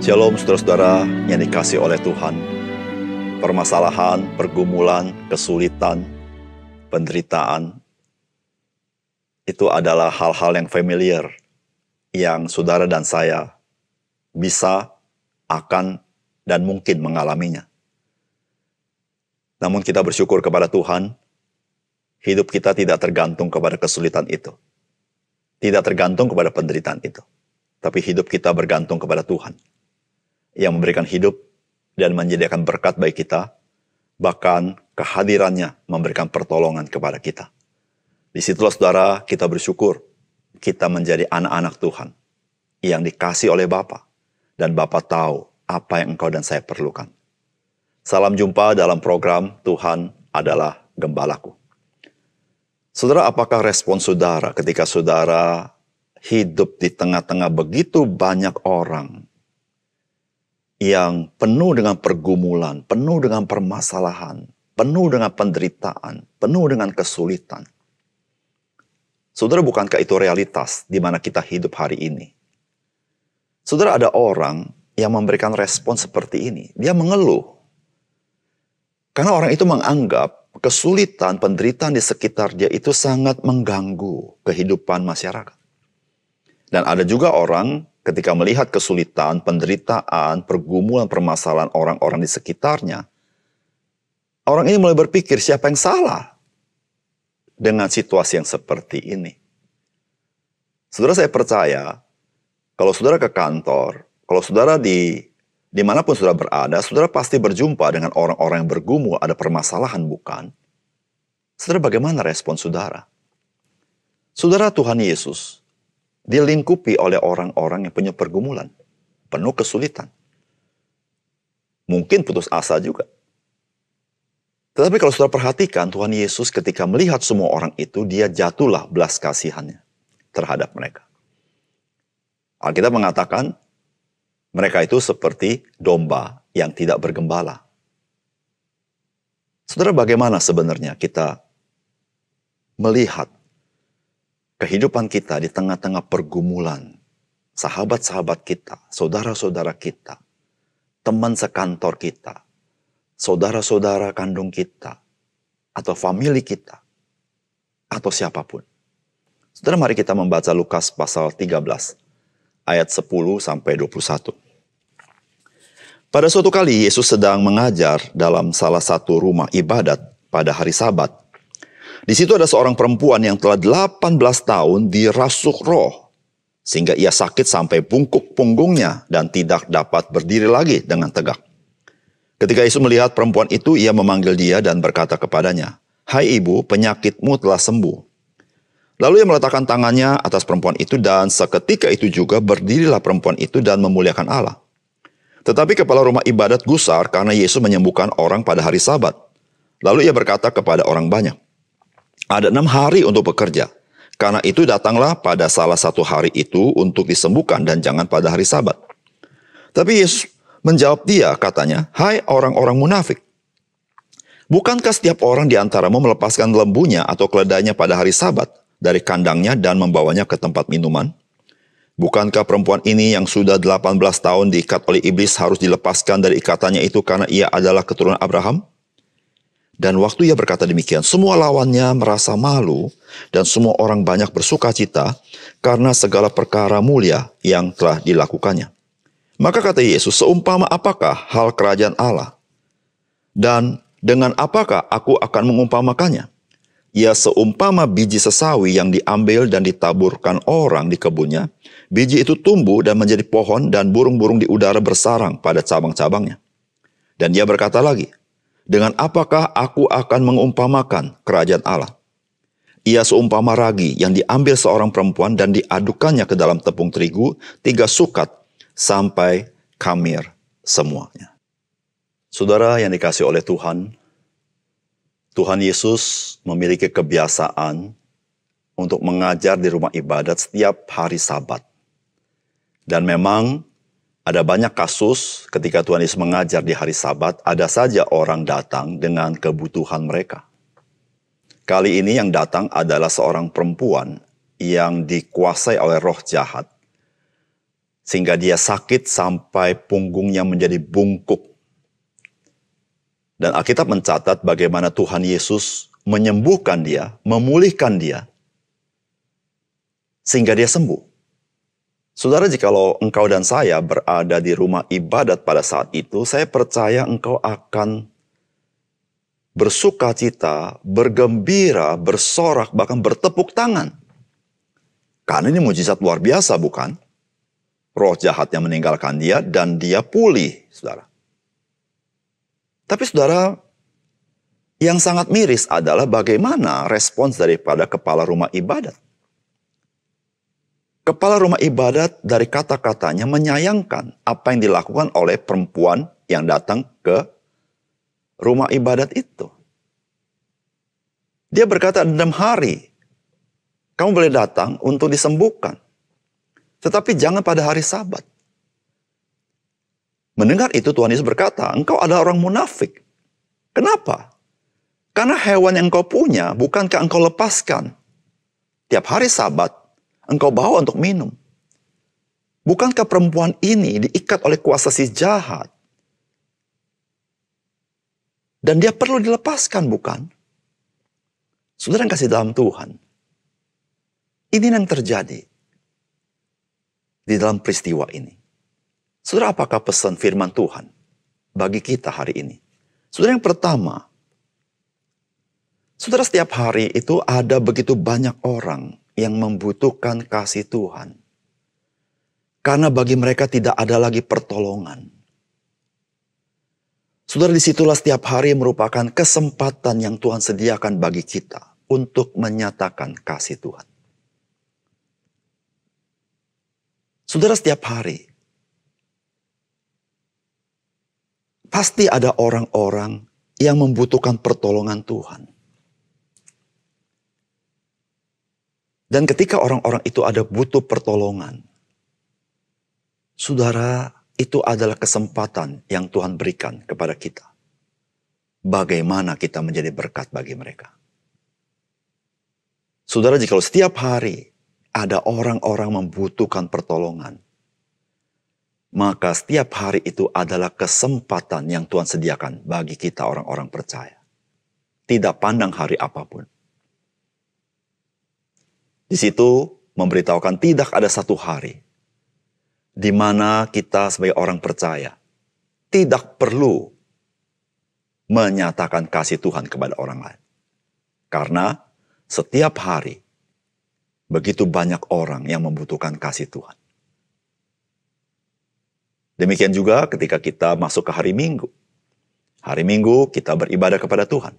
Shalom saudara-saudara yang dikasih oleh Tuhan. Permasalahan, pergumulan, kesulitan, penderitaan, itu adalah hal-hal yang familiar yang saudara dan saya bisa, akan, dan mungkin mengalaminya. Namun kita bersyukur kepada Tuhan, hidup kita tidak tergantung kepada kesulitan itu. Tidak tergantung kepada penderitaan itu. Tapi hidup kita bergantung kepada Tuhan yang memberikan hidup dan menyediakan berkat bagi kita, bahkan kehadirannya memberikan pertolongan kepada kita. Di Disitulah saudara kita bersyukur, kita menjadi anak-anak Tuhan yang dikasih oleh Bapa dan Bapa tahu apa yang engkau dan saya perlukan. Salam jumpa dalam program Tuhan adalah gembalaku. Saudara, apakah respon saudara ketika saudara hidup di tengah-tengah begitu banyak orang yang penuh dengan pergumulan, penuh dengan permasalahan, penuh dengan penderitaan, penuh dengan kesulitan. Saudara, bukankah itu realitas di mana kita hidup hari ini? Saudara, ada orang yang memberikan respon seperti ini. Dia mengeluh. Karena orang itu menganggap kesulitan, penderitaan di sekitar dia itu sangat mengganggu kehidupan masyarakat. Dan ada juga orang ketika melihat kesulitan, penderitaan, pergumulan, permasalahan orang-orang di sekitarnya, orang ini mulai berpikir siapa yang salah dengan situasi yang seperti ini. Saudara saya percaya, kalau saudara ke kantor, kalau saudara di dimanapun saudara berada, saudara pasti berjumpa dengan orang-orang yang bergumul, ada permasalahan bukan? Saudara bagaimana respon saudara? Saudara Tuhan Yesus, dilingkupi oleh orang-orang yang punya pergumulan, penuh kesulitan. Mungkin putus asa juga. Tetapi kalau sudah perhatikan, Tuhan Yesus ketika melihat semua orang itu, dia jatuhlah belas kasihannya terhadap mereka. Alkitab mengatakan, mereka itu seperti domba yang tidak bergembala. Saudara, bagaimana sebenarnya kita melihat kehidupan kita di tengah-tengah pergumulan, sahabat-sahabat kita, saudara-saudara kita, teman sekantor kita, saudara-saudara kandung kita, atau famili kita, atau siapapun. Saudara mari kita membaca Lukas pasal 13 ayat 10 sampai 21. Pada suatu kali Yesus sedang mengajar dalam salah satu rumah ibadat pada hari Sabat di situ ada seorang perempuan yang telah 18 tahun dirasuk roh. Sehingga ia sakit sampai bungkuk punggungnya dan tidak dapat berdiri lagi dengan tegak. Ketika Yesus melihat perempuan itu, ia memanggil dia dan berkata kepadanya, Hai ibu, penyakitmu telah sembuh. Lalu ia meletakkan tangannya atas perempuan itu dan seketika itu juga berdirilah perempuan itu dan memuliakan Allah. Tetapi kepala rumah ibadat gusar karena Yesus menyembuhkan orang pada hari sabat. Lalu ia berkata kepada orang banyak, ada enam hari untuk bekerja. Karena itu datanglah pada salah satu hari itu untuk disembuhkan dan jangan pada hari sabat. Tapi Yesus menjawab dia katanya, Hai orang-orang munafik, bukankah setiap orang di antaramu melepaskan lembunya atau keledainya pada hari sabat dari kandangnya dan membawanya ke tempat minuman? Bukankah perempuan ini yang sudah 18 tahun diikat oleh iblis harus dilepaskan dari ikatannya itu karena ia adalah keturunan Abraham? Dan waktu ia berkata demikian, semua lawannya merasa malu dan semua orang banyak bersuka cita karena segala perkara mulia yang telah dilakukannya. Maka kata Yesus, seumpama apakah hal kerajaan Allah? Dan dengan apakah aku akan mengumpamakannya? Ia seumpama biji sesawi yang diambil dan ditaburkan orang di kebunnya. Biji itu tumbuh dan menjadi pohon dan burung-burung di udara bersarang pada cabang-cabangnya. Dan ia berkata lagi, dengan apakah aku akan mengumpamakan kerajaan Allah? Ia seumpama ragi yang diambil seorang perempuan dan diadukannya ke dalam tepung terigu, tiga sukat, sampai kamir semuanya. Saudara yang dikasih oleh Tuhan, Tuhan Yesus memiliki kebiasaan untuk mengajar di rumah ibadat setiap hari sabat. Dan memang ada banyak kasus ketika Tuhan Yesus mengajar di hari Sabat, ada saja orang datang dengan kebutuhan mereka. Kali ini yang datang adalah seorang perempuan yang dikuasai oleh roh jahat, sehingga dia sakit sampai punggungnya menjadi bungkuk. Dan Alkitab mencatat bagaimana Tuhan Yesus menyembuhkan dia, memulihkan dia, sehingga dia sembuh. Saudara, jikalau engkau dan saya berada di rumah ibadat pada saat itu, saya percaya engkau akan bersuka cita, bergembira, bersorak, bahkan bertepuk tangan. Karena ini mujizat luar biasa, bukan? Roh jahat yang meninggalkan dia dan dia pulih, saudara. Tapi saudara, yang sangat miris adalah bagaimana respons daripada kepala rumah ibadat. Kepala rumah ibadat dari kata-katanya menyayangkan apa yang dilakukan oleh perempuan yang datang ke rumah ibadat itu. Dia berkata, dalam hari kamu boleh datang untuk disembuhkan. Tetapi jangan pada hari sabat. Mendengar itu Tuhan Yesus berkata, engkau adalah orang munafik. Kenapa? Karena hewan yang engkau punya bukankah engkau lepaskan? Tiap hari sabat engkau bawa untuk minum. Bukankah perempuan ini diikat oleh kuasa si jahat? Dan dia perlu dilepaskan, bukan? Saudara yang kasih dalam Tuhan. Ini yang terjadi di dalam peristiwa ini. Saudara, apakah pesan firman Tuhan bagi kita hari ini? Saudara yang pertama, saudara setiap hari itu ada begitu banyak orang yang membutuhkan kasih Tuhan. Karena bagi mereka tidak ada lagi pertolongan. Saudara, disitulah setiap hari merupakan kesempatan yang Tuhan sediakan bagi kita untuk menyatakan kasih Tuhan. Saudara, setiap hari pasti ada orang-orang yang membutuhkan pertolongan Tuhan. Dan ketika orang-orang itu ada butuh pertolongan, saudara, itu adalah kesempatan yang Tuhan berikan kepada kita. Bagaimana kita menjadi berkat bagi mereka. Saudara, jika setiap hari ada orang-orang membutuhkan pertolongan, maka setiap hari itu adalah kesempatan yang Tuhan sediakan bagi kita orang-orang percaya. Tidak pandang hari apapun. Di situ memberitahukan tidak ada satu hari di mana kita sebagai orang percaya tidak perlu menyatakan kasih Tuhan kepada orang lain. Karena setiap hari begitu banyak orang yang membutuhkan kasih Tuhan. Demikian juga ketika kita masuk ke hari Minggu. Hari Minggu kita beribadah kepada Tuhan.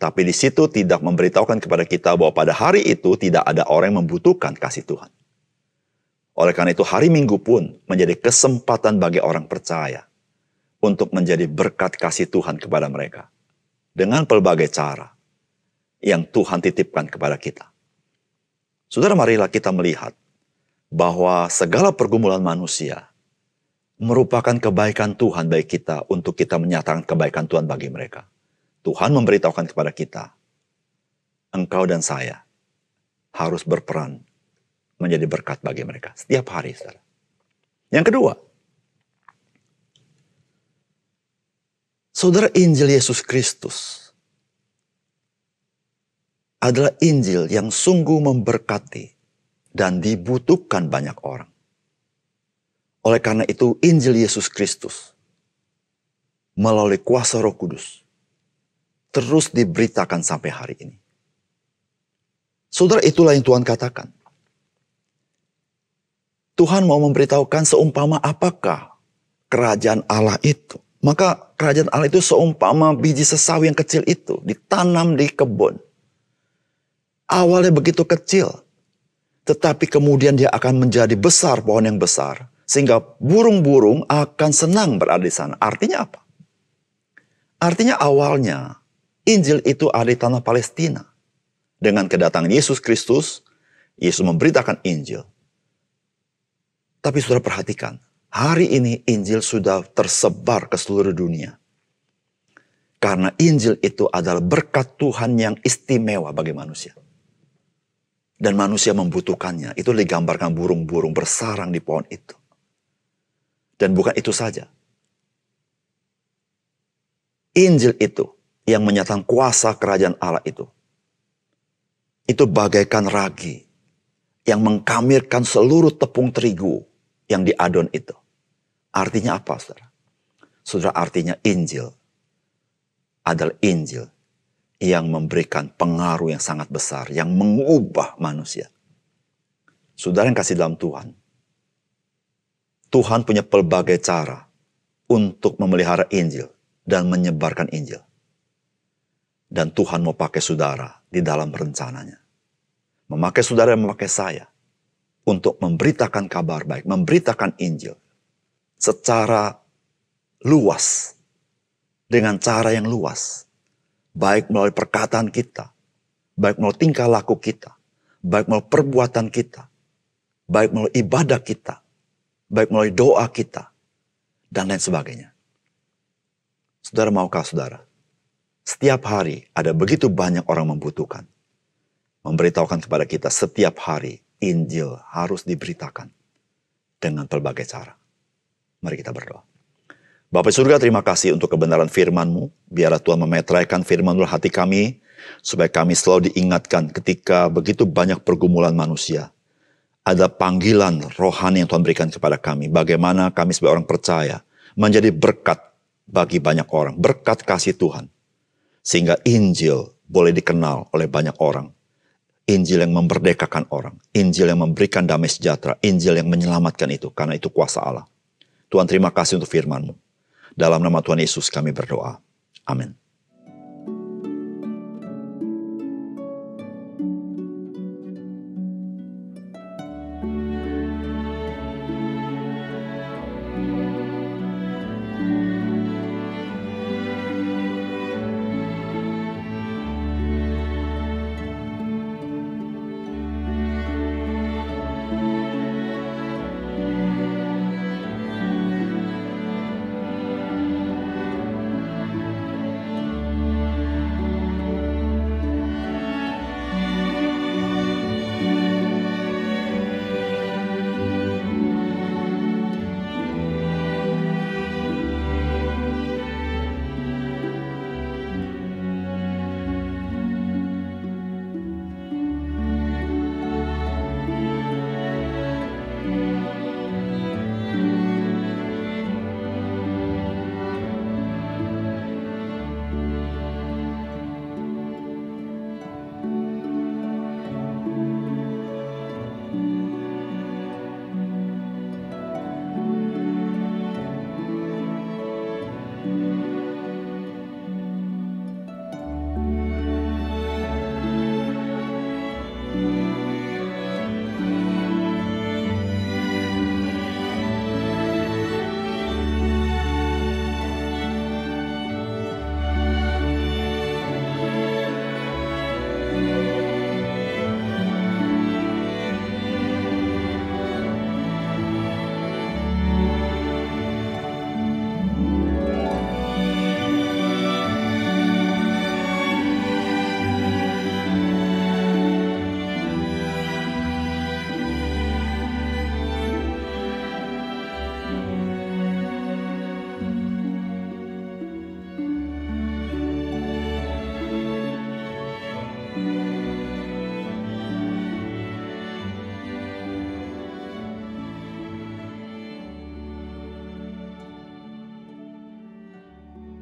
Tapi di situ tidak memberitahukan kepada kita bahwa pada hari itu tidak ada orang yang membutuhkan kasih Tuhan. Oleh karena itu hari Minggu pun menjadi kesempatan bagi orang percaya untuk menjadi berkat kasih Tuhan kepada mereka. Dengan pelbagai cara yang Tuhan titipkan kepada kita. Saudara marilah kita melihat bahwa segala pergumulan manusia merupakan kebaikan Tuhan bagi kita untuk kita menyatakan kebaikan Tuhan bagi mereka. Tuhan memberitahukan kepada kita, engkau dan saya harus berperan menjadi berkat bagi mereka setiap hari, saudara. Yang kedua, saudara Injil Yesus Kristus adalah Injil yang sungguh memberkati dan dibutuhkan banyak orang. Oleh karena itu, Injil Yesus Kristus melalui kuasa Roh Kudus terus diberitakan sampai hari ini. Saudara, itulah yang Tuhan katakan. Tuhan mau memberitahukan seumpama apakah kerajaan Allah itu. Maka kerajaan Allah itu seumpama biji sesawi yang kecil itu ditanam di kebun. Awalnya begitu kecil, tetapi kemudian dia akan menjadi besar pohon yang besar sehingga burung-burung akan senang berada di sana. Artinya apa? Artinya awalnya Injil itu ada di tanah Palestina. Dengan kedatangan Yesus Kristus, Yesus memberitakan Injil. Tapi sudah perhatikan, hari ini Injil sudah tersebar ke seluruh dunia. Karena Injil itu adalah berkat Tuhan yang istimewa bagi manusia. Dan manusia membutuhkannya. Itu digambarkan burung-burung bersarang di pohon itu. Dan bukan itu saja. Injil itu yang menyatakan kuasa kerajaan Allah itu. Itu bagaikan ragi yang mengkamirkan seluruh tepung terigu yang diadon itu. Artinya apa, saudara? Saudara, artinya Injil adalah Injil yang memberikan pengaruh yang sangat besar, yang mengubah manusia. Saudara yang kasih dalam Tuhan, Tuhan punya pelbagai cara untuk memelihara Injil dan menyebarkan Injil. Dan Tuhan mau pakai saudara di dalam rencananya. Memakai saudara dan memakai saya untuk memberitakan kabar baik, memberitakan Injil secara luas, dengan cara yang luas, baik melalui perkataan kita, baik melalui tingkah laku kita, baik melalui perbuatan kita, baik melalui ibadah kita, baik melalui doa kita, dan lain sebagainya. Saudara maukah saudara setiap hari ada begitu banyak orang membutuhkan. Memberitahukan kepada kita setiap hari Injil harus diberitakan dengan pelbagai cara. Mari kita berdoa. Bapak surga terima kasih untuk kebenaran FirmanMu Biarlah Tuhan memetraikan firman dalam hati kami. Supaya kami selalu diingatkan ketika begitu banyak pergumulan manusia. Ada panggilan rohani yang Tuhan berikan kepada kami. Bagaimana kami sebagai orang percaya menjadi berkat bagi banyak orang. Berkat kasih Tuhan. Sehingga Injil boleh dikenal oleh banyak orang. Injil yang memberdekakan orang. Injil yang memberikan damai sejahtera. Injil yang menyelamatkan itu. Karena itu kuasa Allah. Tuhan terima kasih untuk firman-Mu. Dalam nama Tuhan Yesus kami berdoa. Amin.